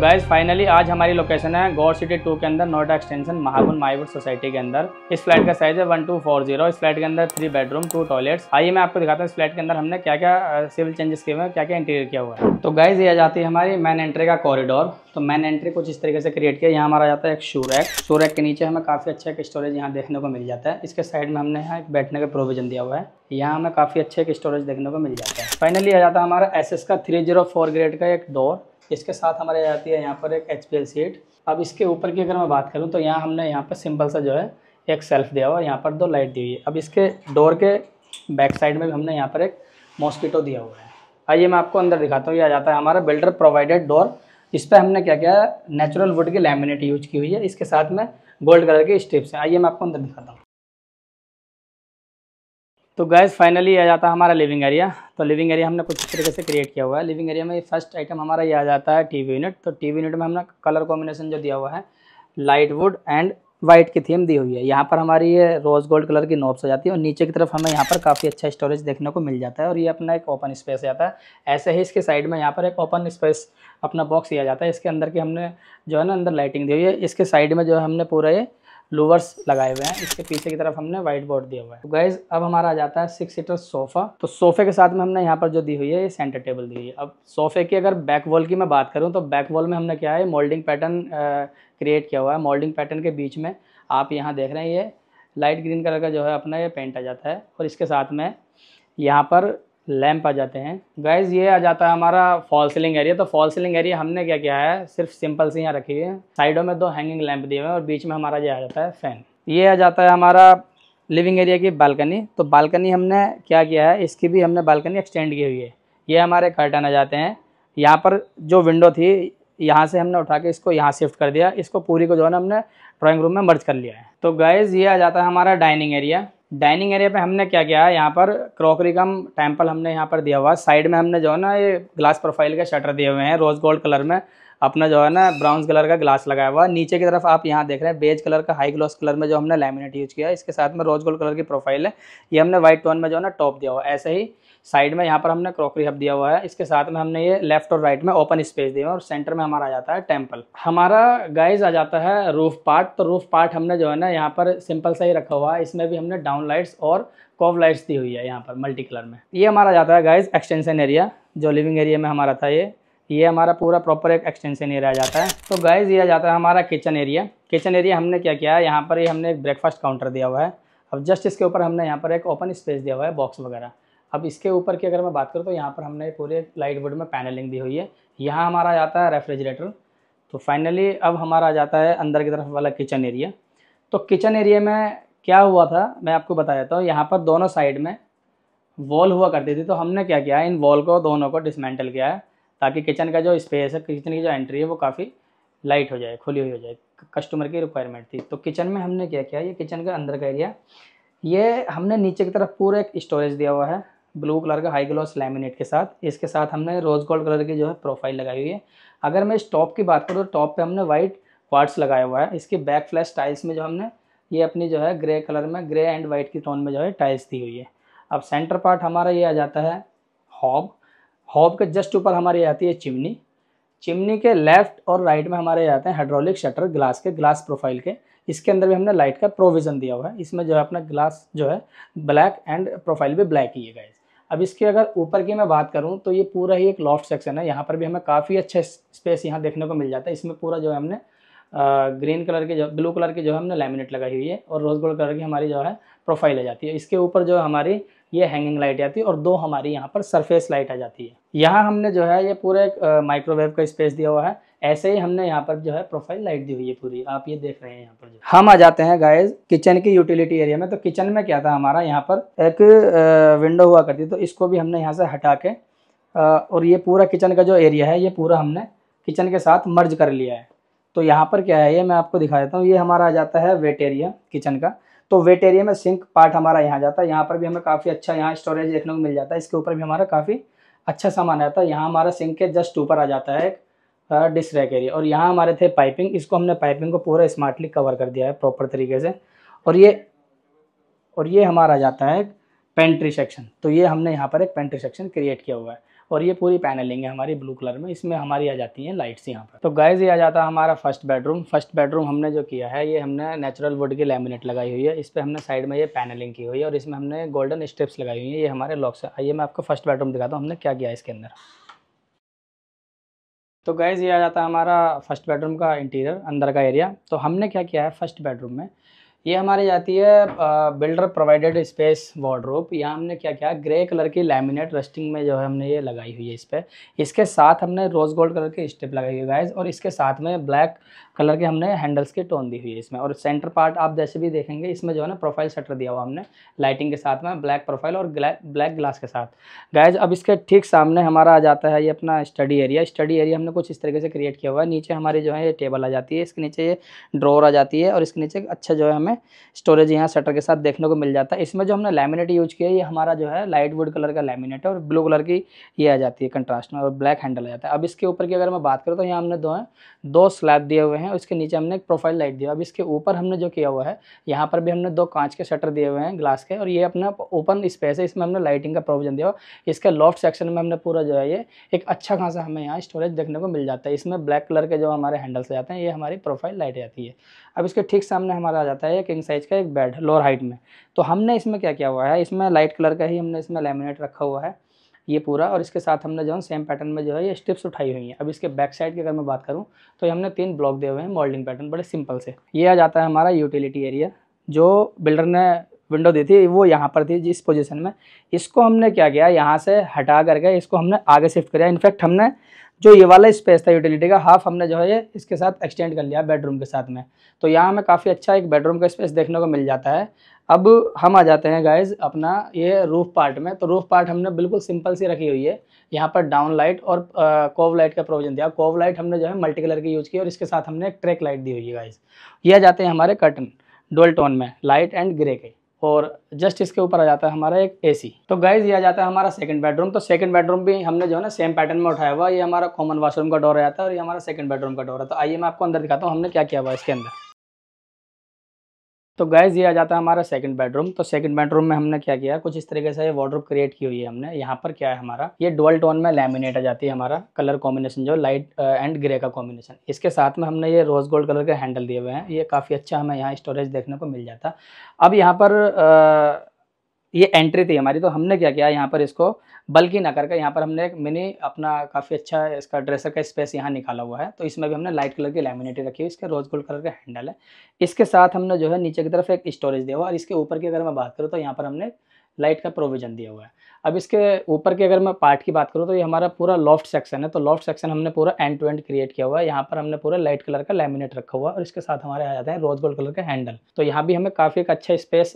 guys finally आज हमारी location है गौर सिटी टू के अंदर Noida extension Mahagun Mywood society के अंदर इस फ्लैट का साइज है वन टू फोर जीरो इस फ्लैट के अंदर थ्री बेडरूम टू टॉयलेट्स आइए मैं आपको दिखाता हूँ इस फ्लैट के अंदर हमने क्या क्या सिविल चेंजेस किए हुए हैं क्या क्या इंटीरियर किया हुआ है तो गाइज ये आ जाती है हमारी मैन एंट्री का कॉरिडोर तो मैन एंट्री कुछ इस तरीके से क्रिएट किया यहाँ हमारा जाता है एक शू रैक शू रैक के नीचे हमें काफ़ी अच्छा एक स्टोरेज यहाँ देखने को मिल जाता है इसके साइड में हमने यहाँ एक बैठने का प्रोविजन दिया हुआ है यहाँ हमें काफ़ी अच्छे एक स्टोरेज देखने को मिल जाता है फाइनली आ जाता है हमारा एस का थ्री जीरो फोर ग्रेड का एक डोर इसके साथ हमारे आती है यहाँ पर एक एच पी सीट अब इसके ऊपर की अगर मैं बात करूँ तो यहाँ हमने यहाँ पर सिंपल सा जो है एक सेल्फ दिया हुआ है यहाँ पर दो लाइट दी हुई है अब इसके डोर के बैक साइड में भी हमने यहाँ पर एक मॉस्किटो दिया हुआ है आइए मैं आपको अंदर दिखाता हूँ ये आ जाता है हमारा बिल्डर प्रोवाइडेड डोर इस पर हमने क्या किया है नेचुरल वुड की लैमिनेट यूज की हुई है इसके साथ में गोल्ड कलर के स्टेप्स हैं आइए मैं आपको अंदर दिखाता हूँ तो गैस फाइनली आ जाता है हमारा लिविंग एरिया तो लिविंग एरिया हमने कुछ तरीके से क्रिएट किया हुआ है लिविंग एरिया में फर्स्ट आइटम हमारा ये आ जाता है टीवी यूनिट तो टीवी यूनिट में हमने कलर कॉम्बिनेशन जो दिया हुआ है लाइट वुड एंड वाइट की थीम दी हुई है यहाँ पर हमारी ये रोज़ गोल्ड कलर की नोब्स आ जाती है और नीचे की तरफ हमें यहाँ पर काफ़ी अच्छा स्टोरेज देखने को मिल जाता है और ये अपना एक ओपन स्पेस आता है ऐसे ही इसके साइड में यहाँ पर एक ओपन स्पेस अपना बॉक्स दिया जाता है इसके अंदर की हमने जो है ना अंदर लाइटिंग दी हुई है इसके साइड में जो है हमने पूरा ये लोवर्स लगाए हुए हैं इसके पीछे की तरफ हमने व्हाइट बोर्ड दिया हुआ है तो गाइज अब हमारा आ जाता है सिक्स सीटर सोफा तो सोफे के साथ में हमने यहाँ पर जो दी हुई है ये सेंटर टेबल दी हुई है अब सोफे की अगर बैक वॉल की मैं बात करूँ तो बैक वॉल में हमने क्या है मोल्डिंग पैटर्न क्रिएट किया हुआ है मोल्डिंग पैटर्न के बीच में आप यहाँ देख रहे हैं ये लाइट ग्रीन कलर का जो है अपना ये पेंट आ जाता है और इसके साथ में यहाँ पर लैम्प आ जाते हैं गाइज ये आ जाता है हमारा फॉल सीलिंग एरिया तो फॉल सीलिंग एरिया हमने क्या किया है सिर्फ सिंपल से यहाँ रखी है साइडों में दो हैंगिंग लैम्प दिए हुए हैं और बीच में हमारा ये आ जाता है फैन ये आ जाता है हमारा लिविंग एरिया की बालकनी तो बालकनी हमने क्या किया है इसकी भी हमने बालकनी एक्सटेंड की हुई है ये हमारे कर्टन आ जाते हैं यहाँ पर जो विंडो थी यहाँ से हमने उठा के इसको यहाँ शिफ्ट कर दिया इसको पूरी को जो है ना हमने ड्राइंग रूम में मर्ज कर लिया है तो गाइज ये आ जाता है हमारा डाइनिंग एरिया डाइनिंग एरिया पे हमने क्या किया है यहाँ पर क्रॉकरी का टेम्पल हमने यहाँ पर दिया हुआ साइड में हमने जो है ना ये ग्लास प्रोफाइल के शटर दिए हुए हैं रोज़ गोल्ड कलर में अपना जो है ना ब्राउन कलर का ग्लास लगाया हुआ नीचे की तरफ आप यहाँ देख रहे हैं बेज कलर का हाई ग्लॉस कलर में जो हमने लेमिनेट यूज किया इसके साथ में रोज गोल्ड कलर की प्रोफाइल है ये हमने व्हाइट टोन में जो है ना टॉप दिया हुआ है ऐसे ही साइड में यहाँ पर हमने क्रॉकरी हब दिया हुआ है इसके साथ में हमने ये लेफ्ट और राइट में ओपन स्पेस दिया है और सेंटर में हमारा आ जाता है टेम्पल हमारा गाइज आ जाता है रूफ पार्ट तो रूफ पार्ट हमने जो है ना यहाँ पर सिंपल सा ही रखा हुआ है इसमें भी हमने डाउन लाइट्स और कॉव लाइट्स दी हुई है यहाँ पर मल्टी कलर में ये हमारा जाता है गाइज एक्सटेंशन एरिया जो लिविंग एरिया में हमारा था ये ये हमारा पूरा प्रॉपर एक एक्सटेंशन एरिया जाता है तो गाइज ये जाता है हमारा किचन एरिया किचन एरिया हमने क्या किया है यहाँ पर ही हमने एक ब्रेकफास्ट काउंटर दिया हुआ है अब जस्ट इसके ऊपर हमने यहाँ पर एक ओपन स्पेस दिया हुआ है बॉक्स वगैरह अब इसके ऊपर की अगर मैं बात करूँ तो यहाँ पर हमने पूरे लाइट वुड में पैनलिंग दी हुई है यहाँ हमारा जाता है रेफ्रिजरेटर तो फाइनली अब हमारा आ जाता है अंदर की तरफ वाला किचन एरिया तो किचन एरिया में क्या हुआ था मैं आपको बता देता हूँ यहाँ पर दोनों साइड में वॉल हुआ करती थी तो हमने क्या किया इन वॉल को दोनों को डिसमेंटल किया है ताकि किचन का जो स्पेस है किचन की जो एंट्री है वो काफ़ी लाइट हो जाए खुली हुई हो जाए कस्टमर की रिक्वायरमेंट थी तो किचन में हमने क्या किया ये किचन का अंदर का एरिया ये हमने नीचे की तरफ पूरा एक स्टोरेज दिया हुआ है ब्लू कलर का हाई ग्लॉस लैमिनेट के साथ इसके साथ हमने रोज़ गोल्ड कलर की जो है प्रोफाइल लगाई हुई है अगर मैं इस टॉप की बात करूँ तो टॉप पे हमने वाइट क्वार्ट्स लगाया हुआ है इसके बैक फ्लैश टाइल्स में जो हमने ये अपनी जो है ग्रे कलर में ग्रे एंड वाइट की टोन में जो है टाइल्स दी हुई है अब सेंटर पार्ट हमारा ये आ जाता है हॉब हॉब के जस्ट ऊपर हमारी आती है चिमनी चिमनी के लेफ्ट और राइट में हमारे आते हैं हाइड्रोलिक शटर ग्लास के ग्लास प्रोफाइल के इसके अंदर भी हमने लाइट का प्रोविज़न दिया हुआ है इसमें जो है अपना ग्लास जो है ब्लैक एंड प्रोफाइल भी ब्लैक ही है गाइज अब इसके अगर ऊपर की मैं बात करूं तो ये पूरा ही एक लॉफ्ट सेक्शन है यहाँ पर भी हमें काफ़ी अच्छा स्पेस यहाँ देखने को मिल जाता है इसमें पूरा जो है हमने ग्रीन कलर के जो ब्लू कलर की जो है हमने लेमिनेट लगाई हुई है और रोज गोल्ड कलर की हमारी जो है प्रोफाइल आ जाती है इसके ऊपर जो है हमारी ये हैंगिंग लाइट आती है और दो हमारी यहाँ पर सरफेस लाइट आ जाती है यहाँ हमने जो है ये पूरे माइक्रोवेव का स्पेस दिया हुआ है ऐसे ही हमने यहाँ पर जो है प्रोफाइल लाइट दी हुई है पूरी आप ये देख रहे हैं यहाँ पर जो हम आ जाते हैं गाइस किचन की यूटिलिटी एरिया में तो किचन में क्या था हमारा यहाँ पर एक विंडो हुआ करती तो इसको भी हमने यहाँ से हटा के और ये पूरा किचन का जो एरिया है ये पूरा हमने किचन के साथ मर्ज कर लिया है तो यहाँ पर क्या है ये मैं आपको दिखा देता हूँ ये हमारा आ जाता है वेट एरिया किचन का तो वेट एरिया में सिंक पार्ट हमारा यहाँ जाता है यहाँ पर भी हमें काफ़ी अच्छा यहाँ स्टोरेज देखने को मिल जाता है इसके ऊपर भी हमारा काफ़ी अच्छा सामान आता है यहाँ हमारा सिंक के जस्ट ऊपर आ जाता है एक डिस रैक एरिया और यहाँ हमारे थे पाइपिंग इसको हमने पाइपिंग को पूरा स्मार्टली कवर कर दिया है प्रॉपर तरीके से और ये और ये हमारा जाता है पेंट्री सेक्शन तो ये हमने यहाँ पर एक पेंट्री सेक्शन क्रिएट किया हुआ है और ये पूरी पैनलिंग है हमारी ब्लू कलर में इसमें हमारी आ जाती हैं लाइट्स यहाँ पर तो गाइज ये आ जाता है हमारा फर्स्ट बेडरूम फर्स्ट बेडरूम हमने जो किया है ये हमने नेचुरल वुड की लेमिनेट लगाई हुई है इस पर हमने साइड में ये पैनलिंग की हुई है और इसमें हमने गोल्डन स्टेप्स लगाई हुई है ये हमारे लॉक्स है आइए मैं आपको फर्स्ट बेडरूम दिखाता हूँ हमने क्या किया इसके अंदर तो गैज़ ये आ जाता है हमारा फर्स्ट बेडरूम का इंटीरियर अंदर का एरिया तो हमने क्या किया है फर्स्ट बेडरूम में ये हमारी जाती है बिल्डर प्रोवाइडेड स्पेस वार्ड्रोप यहाँ हमने क्या किया ग्रे कलर की लैमिनेट रस्टिंग में जो है हमने ये लगाई हुई है इस पर इसके साथ हमने रोज़ गोल्ड कलर के स्टेप लगाई हुई गाइज और इसके साथ में ब्लैक कलर के हमने हैंडल्स के टोन दी हुई है इसमें और सेंटर पार्ट आप जैसे भी देखेंगे इसमें जो है ना प्रोफाइल शटर दिया हुआ हमने लाइटिंग के साथ में ब्लैक प्रोफाइल और ब्लैक ग्लास के साथ गायज अब इसके ठीक सामने हमारा आ जाता है ये अपना स्टडी एरिया स्टडी एरिया हमने कुछ इस तरीके से क्रिएट किया हुआ है नीचे हमारी जो है ये टेबल आ जाती है इसके नीचे ये ड्रॉर आ जाती है और इसके नीचे अच्छा जो है हमें स्टोरेज यहाँ शटर के साथ देखने को मिल जाता है इसमें जो हमने लेमिनेट यूज किया ये हमारा जो है लाइट वुड कलर का लेमिनेट है और ब्लू कलर की ये आ जाती है कंट्रास्ट में और ब्लैक हैंडल आ जाता है अब इसके ऊपर की अगर मैं बात करूँ तो यहाँ हमने दो हैं दो स्लैब दिए हुए हैं हैं उसके नीचे हमने एक प्रोफाइल लाइट दिया अब इसके ऊपर हमने जो किया हुआ है यहाँ पर भी हमने दो कांच के शटर दिए हुए हैं ग्लास के और ये अपना ओपन स्पेस है इसमें हमने लाइटिंग का प्रोविजन दिया इसके लॉफ्ट सेक्शन में हमने पूरा जो है ये एक अच्छा खासा हमें यहाँ स्टोरेज देखने को मिल जाता है इसमें ब्लैक कलर के जो हमारे हैंडल्स जाते हैं ये हमारी प्रोफाइल लाइट जाती है अब इसके ठीक सामने हमारा आ जाता है किंग साइज का एक बेड लोअर हाइट में तो हमने इसमें क्या किया हुआ है इसमें लाइट कलर का ही हमने इसमें लेमिनेट रखा हुआ है ये पूरा और इसके साथ हमने जो है सेम पैटर्न में जो है ये स्टिप्स उठाई हुई हैं अब इसके बैक साइड की अगर मैं बात करूँ तो ये हमने तीन ब्लॉक दिए हुए हैं मोल्डिंग पैटर्न बड़े सिंपल से ये आ जाता है हमारा यूटिलिटी एरिया जो बिल्डर ने विंडो दी थी वो यहाँ पर थी जिस पोजीशन में इसको हमने क्या किया यहाँ से हटा करके इसको हमने आगे शिफ्ट कराया इनफैक्ट हमने जो ये वाला स्पेस था यूटिलिटी का हाफ हमने जो है इसके साथ एक्सटेंड कर लिया बेडरूम के साथ में तो यहाँ हमें काफ़ी अच्छा एक बेडरूम का स्पेस देखने को मिल जाता है अब हम आ जाते हैं गाइज अपना ये रूफ पार्ट में तो रूफ पार्ट हमने बिल्कुल सिंपल सी रखी हुई है यहाँ पर डाउन लाइट और कोव लाइट का प्रोविजन दिया कोव लाइट हमने जो है मल्टी कलर की यूज़ की और इसके साथ हमने एक ट्रैक लाइट दी हुई है गाइज ये जाते हैं हमारे कर्टन डोल टोन में लाइट एंड ग्रे के और जस्ट इसके ऊपर आ जाता है हमारा एक एसी तो गाइज ये आ जाता है हमारा सेकंड बेडरूम तो सेकंड बेडरूम भी हमने जो है ना सेम पैटर्न में उठाया हुआ ये हमारा कॉमन वाशरूम का डोर आ जाता है और ये हमारा सेकंड बेडरूम का डोर है तो आइए मैं आपको अंदर दिखाता हूँ हमने क्या किया हुआ इसके अंदर तो गैज़ ये आ जाता है हमारा सेकंड बेडरूम तो सेकंड बेडरूम में हमने क्या किया कुछ इस तरीके से ये वार्ड्रोप क्रिएट की हुई है हमने यहाँ पर क्या है हमारा ये डोल टोन में लैमिनेट आ जाती है हमारा कलर कॉम्बिनेशन जो लाइट एंड ग्रे का कॉम्बिनेशन इसके साथ में हमने ये रोज़ गोल्ड कलर के हैंडल दिए हुए हैं ये काफ़ी अच्छा हमें यहाँ स्टोरेज देखने को मिल जाता अब यहाँ पर uh, ये एंट्री थी हमारी तो हमने क्या किया यहाँ पर इसको बल्कि ना करके यहाँ पर हमने एक मिनी अपना काफ़ी अच्छा इसका ड्रेसर का स्पेस यहाँ निकाला हुआ है तो इसमें भी हमने लाइट कलर की लेमिनेटी रखी हुई इसके रोज गोल्ड कलर का हैंडल है इसके साथ हमने जो है नीचे की तरफ एक स्टोरेज दिया हुआ और इसके ऊपर की अगर मैं बात करूँ तो यहाँ पर हमने लाइट का प्रोविज़न दिया हुआ है अब इसके ऊपर की अगर मैं पार्ट की बात करूँ तो ये हमारा पूरा लॉफ्ट सेक्शन है तो लॉफ्ट सेक्शन हमने पूरा एंड टू एंड क्रिएट किया हुआ है यहाँ पर हमने पूरा लाइट कलर का लेमिनेट रखा हुआ है और इसके साथ हमारे आ जाता है रोज गोल्ड कलर का हैंडल तो यहाँ भी हमें काफ़ी एक अच्छा स्पेस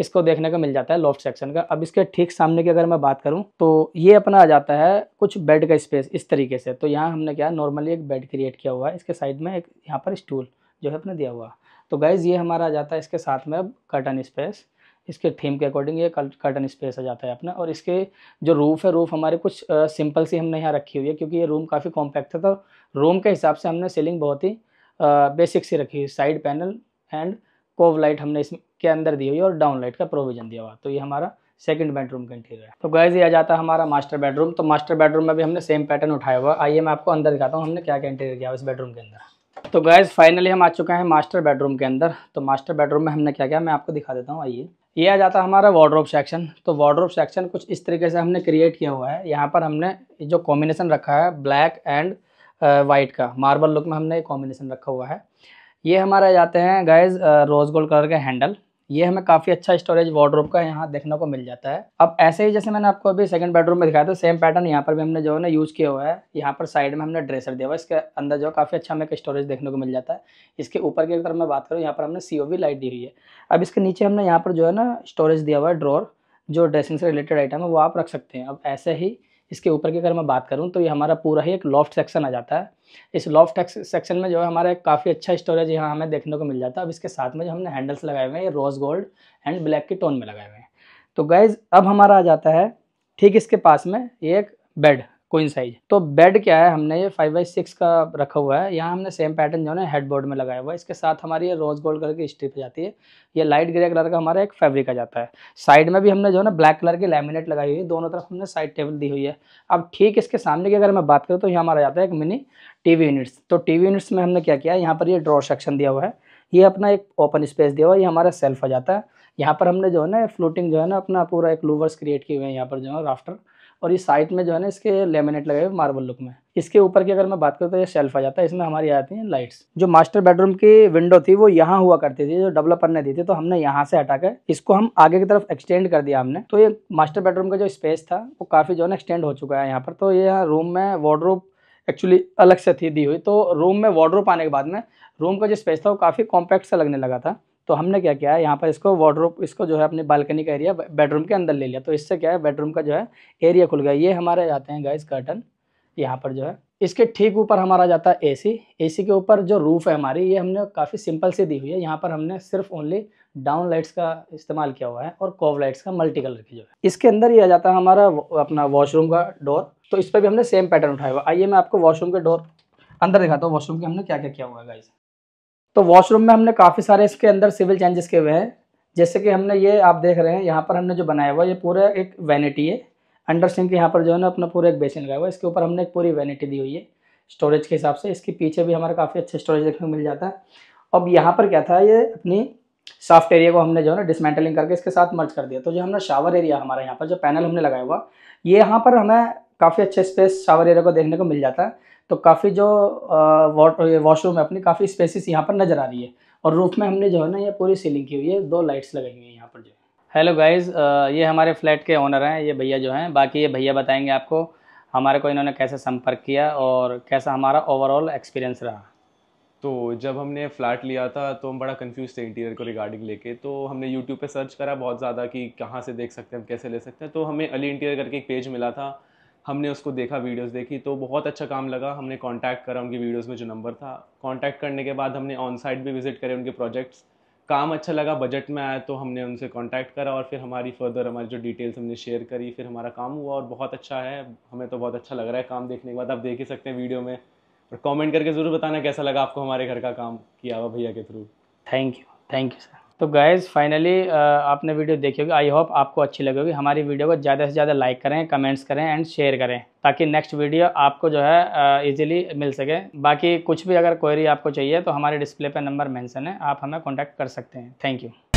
इसको देखने को मिल जाता है लॉफ्ट सेक्शन का अब इसके ठीक सामने की अगर मैं बात करूँ तो ये अपना आ जाता है कुछ बेड का स्पेस इस तरीके से तो यहाँ हमने क्या नॉर्मली एक बेड क्रिएट किया हुआ है इसके साइड में एक यहाँ पर स्टूल जो है अपना दिया हुआ तो गाइज़ ये हमारा आ जाता है इसके साथ में अब कर्टन स्पेस इसके थीम के अकॉर्डिंग ये कर्टन स्पेस आ जाता है अपना और इसके जो रूफ़ है रूफ़ हमारे कुछ सिंपल सी हमने यहाँ रखी हुई है क्योंकि ये रूम काफ़ी कॉम्पैक्ट था तो रूम के हिसाब से हमने सीलिंग बहुत ही बेसिक सी रखी हुई side panel and cove light हमने इसके अंदर दी हुई और डाउन लाइट का प्रोविजन दिया हुआ तो ये हमारा सेकंड बेडरूम का इंटीरियर है तो गैज ये आ जाता है हमारा मास्टर बेडरूम तो मास्टर बेडरूम में भी हमने सेम पैटर्न उठाया हुआ आइए मैं आपको अंदर दिखाता हूँ हमने क्या क्या इंटीरियर किया इस बेडरूम के अंदर तो गैस फाइनली हम आ चुके हैं मास्टर बेडरूम के अंदर तो मास्टर बेडरूम में हमने क्या किया मैं आपको दिखा देता हूँ आइए ये आ जाता है हमारा वार्ड्रोप सेक्शन तो वार्ड्रोप सेक्शन कुछ इस तरीके से हमने क्रिएट किया हुआ है यहाँ पर हमने जो कॉम्बिनेशन रखा है ब्लैक एंड वाइट का मार्बल लुक में हमने कॉम्बिनेशन रखा हुआ है ये हमारे जाते हैं गैज़ रोज़ गोल्ड कलर के हैंडल ये हमें काफ़ी अच्छा स्टोरेज वार्ड्रोप का यहाँ देखने को मिल जाता है अब ऐसे ही जैसे मैंने आपको अभी सेकंड बेडरूम में दिखाया था सेम पैटर्न यहाँ पर भी हमने जो है ना यूज़ किया हुआ है यहाँ पर साइड में हमने ड्रेसर दिया हुआ इसके अंदर जो काफ़ी अच्छा हमें स्टोरेज देखने को मिल जाता है इसके ऊपर की अगर मैं बात करूँ यहाँ पर हमने सी लाइट दी हुई है अब इसके नीचे हमने यहाँ पर जो है ना स्टोरेज दिया हुआ है ड्रॉर जो ड्रेसिंग से रिलेटेड आइटम है वो आप रख सकते हैं अब ऐसे ही इसके ऊपर की अगर मैं बात करूँ तो ये हमारा पूरा ही एक लॉफ्ट सेक्शन आ जाता है इस लॉफ्ट सेक्शन में जो है हमारा एक काफ़ी अच्छा स्टोरेज यहाँ हमें देखने को मिल जाता है अब इसके साथ में जो हमने हैंडल्स लगाए हुए हैं ये रोज़ गोल्ड एंड ब्लैक के टोन में लगाए हुए हैं तो गैज़ अब हमारा आ जाता है ठीक इसके पास में ये एक बेड कोइन साइज तो बेड क्या है हमने ये फाइव बाई सिक्स का रखा हुआ है यहाँ हमने सेम पैटर्न जो है हेड बोर्ड में लगाया हुआ है इसके साथ हमारी ये रोज गोल्ड कलर की स्ट्रिप जाती है ये लाइट ग्रे कलर का हमारा एक फैब्रिक आ जाता है साइड में भी हमने जो है ना ब्लैक कलर की लेमिनेट लगाई हुई है दोनों तरफ हमने साइड टेबल दी हुई है अब ठीक इसके सामने की अगर मैं बात करूँ तो यहाँ हमारा जाता है एक मिनी वी यूनिट्स तो वी यूनिट्स में हमने क्या किया यहाँ पर ये ड्रॉ सेक्शन दिया हुआ है ये अपना एक ओपन स्पेस दिया हुआ है ये हमारा सेल्फ आ जाता है यहाँ पर हमने जो है ना फ्लोटिंग जो है ना अपना पूरा एक लूवर्स क्रिएट किए हुए हैं यहाँ पर जो है राफ्टर और इस साइड में जो है ना इसके लेमिनेट लगे हुए मार्बल लुक में इसके ऊपर की अगर मैं बात करूँ तो ये शेल्फ आ जाता है इसमें हमारी आती हैं लाइट्स जो मास्टर बेडरूम की विंडो थी वो यहाँ हुआ करती थी जो डेवलपर ने दी थी तो हमने यहाँ से हटा कर इसको हम आगे की तरफ एक्सटेंड कर दिया हमने तो ये मास्टर बेडरूम का जो स्पेस था वो काफ़ी जो है ना एक्सटेंड हो चुका है यहाँ पर तो ये रूम में वार्ड्रोब एक्चुअली अलग से थी दी हुई तो रूम में वार्ड्रोप आने के बाद में रूम का जो स्पेस था वो काफ़ी कॉम्पैक्ट सा लगने लगा था तो हमने क्या किया है यहाँ पर इसको वार्ड्रोप इसको जो है अपने बालकनी का एरिया बेडरूम के अंदर ले लिया तो इससे क्या है बेडरूम का जो है एरिया खुल गया ये हमारे जाते हैं गाइस कर्टन यहाँ पर जो है इसके ठीक ऊपर हमारा जाता है एसी एसी के ऊपर जो रूफ़ है हमारी ये हमने काफ़ी सिंपल से दी हुई है यहाँ पर हमने सिर्फ ओनली डाउन लाइट्स का इस्तेमाल किया हुआ है और कोव लाइट्स का मल्टी कलर की जो है इसके अंदर ही आ जाता है हमारा अपना वॉशरूम का डोर तो इस पर भी हमने सेम पैटर्न उठाया हुआ आइए मैं आपको वॉशरूम के डोर अंदर दिखाता हूँ वॉशरूम के हमने क्या क्या किया हुआ है गाइस तो वॉशरूम में हमने काफ़ी सारे इसके अंदर सिविल चेंजेस किए हुए हैं जैसे कि हमने ये आप देख रहे हैं यहाँ पर हमने जो बनाया हुआ ये पूरा एक वैनिटी है अंडर के यहाँ पर जो है ना अपना पूरा एक बेसिन लगाया हुआ है इसके ऊपर हमने एक पूरी वैनिटी दी हुई है स्टोरेज के हिसाब से इसके पीछे भी हमारा काफ़ी अच्छा स्टोरेज देखने को मिल जाता है अब यहाँ पर क्या था ये अपनी सॉफ्ट एरिया को हमने जो है ना डिसमेंटलिंग करके इसके साथ मर्ज कर दिया तो जो हमने शावर एरिया हमारा यहाँ पर जो पैनल हमने लगाया हुआ ये यहाँ पर हमें काफ़ी अच्छे स्पेस शावर एरिया को देखने को मिल जाता है तो काफ़ी जो वॉशरूम है अपनी काफ़ी स्पेसिस यहाँ पर नज़र आ रही है और रूफ में हमने जो है ना ये पूरी सीलिंग की हुई है दो लाइट्स लगाई हुई हैं यहाँ पर जो हेलो गाइस ये हमारे फ्लैट के ओनर हैं ये भैया जो हैं बाकी ये भैया बताएंगे आपको हमारे को इन्होंने कैसे संपर्क किया और कैसा हमारा ओवरऑल एक्सपीरियंस रहा तो जब हमने फ्लैट लिया था तो हम बड़ा कंफ्यूज थे इंटीरियर को रिगार्डिंग लेके तो हमने यूट्यूब पे सर्च करा बहुत ज़्यादा कि कहाँ से देख सकते हैं हम कैसे ले सकते हैं तो हमें अली इंटीरियर करके एक पेज मिला था हमने उसको देखा वीडियोस देखी तो बहुत अच्छा काम लगा हमने कांटेक्ट करा उनकी वीडियोस में जो नंबर था कांटेक्ट करने के बाद हमने ऑन साइट भी विजिट करे उनके प्रोजेक्ट्स काम अच्छा लगा बजट में आया तो हमने उनसे कांटेक्ट करा और फिर हमारी फर्दर हमारी जो डिटेल्स हमने शेयर करी फिर हमारा काम हुआ और बहुत अच्छा है हमें तो बहुत अच्छा लग रहा है काम देखने के बाद आप देख ही सकते हैं वीडियो में और कॉमेंट करके ज़रूर बताना कैसा लगा आपको हमारे घर का काम किया हुआ भैया के through thank you thank you sir तो गाइज़ फाइनली uh, आपने वीडियो देखी होगी आई होप आपको अच्छी लगेगी हमारी वीडियो को ज़्यादा से ज़्यादा लाइक करें कमेंट्स करें एंड शेयर करें ताकि नेक्स्ट वीडियो आपको जो है इजीली uh, मिल सके बाकी कुछ भी अगर क्वेरी आपको चाहिए तो हमारे डिस्प्ले पर नंबर मेंशन है आप हमें कॉन्टैक्ट कर सकते हैं थैंक यू